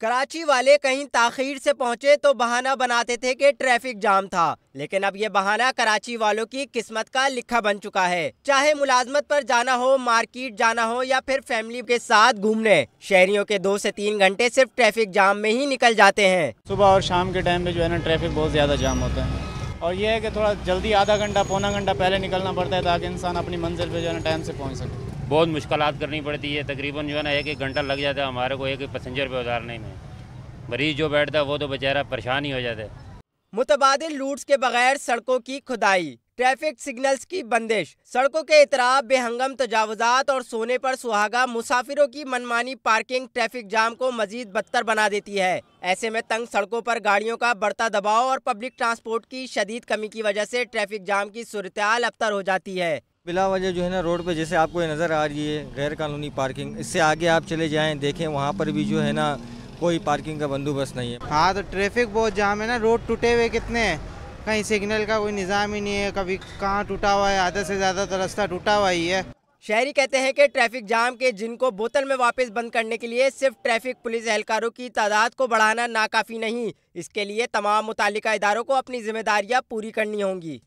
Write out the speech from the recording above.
कराची वाले कहीं ताखिर से पहुंचे तो बहाना बनाते थे कि ट्रैफिक जाम था लेकिन अब ये बहाना कराची वालों की किस्मत का लिखा बन चुका है चाहे मुलाजमत पर जाना हो मार्केट जाना हो या फिर फैमिली के साथ घूमने शहरियों के दो से तीन घंटे सिर्फ ट्रैफिक जाम में ही निकल जाते हैं सुबह और शाम के टाइम में जो है ना ट्रैफिक बहुत ज़्यादा जाम होता है और यह है की थोड़ा जल्दी आधा घंटा पौना घंटा पहले निकलना पड़ता है ताकि इंसान अपनी मंजिल पे जो है ना टाइम से पहुँच सके बहुत मुश्किल करनी पड़ती है तकरीबन जो है ना एक एक घंटा लग जाता है हमारे को एक पैसेंजर पे उतारने में मरीज जो बैठता है वो तो बेचारा परेशान ही हो जाता है मुतबाद लूट्स के बगैर सड़कों की खुदाई ट्रैफिक सिग्नल्स की बंदिश सड़कों के इतराब बेहंगम तजावजात और सोने पर सुहागा मुसाफिरों की मनमानी पार्किंग ट्रैफिक जाम को मजीद बदतर बना देती है ऐसे में तंग सड़कों पर गाड़ियों का बढ़ता दबाव और पब्लिक ट्रांसपोर्ट की शदीद कमी की वजह से ट्रैफिक जाम की सूरत अबतर हो जाती है बिला वजह जो है ना रोड पे जैसे आपको ये नज़र आ रही है गैर कानूनी पार्किंग इससे आगे आप चले जाएं देखें वहाँ पर भी जो है ना कोई पार्किंग का बंदोबस्त नहीं है हाँ तो ट्रैफिक बहुत जाम है ना रोड टूटे हुए कितने हैं कहीं सिग्नल का कोई निज़ाम ही नहीं है कभी कहाँ टूटा हुआ है आधा से ज़्यादा तो रास्ता टूटा हुआ ही है शहरी कहते हैं कि ट्रैफिक जाम के जिनको बोतल में वापस बंद करने के लिए सिर्फ ट्रैफिक पुलिस एहलकारों की तादाद को बढ़ाना नाकाफी नहीं इसके लिए तमाम मुतल इदारों को अपनी जिम्मेदारियाँ पूरी करनी होंगी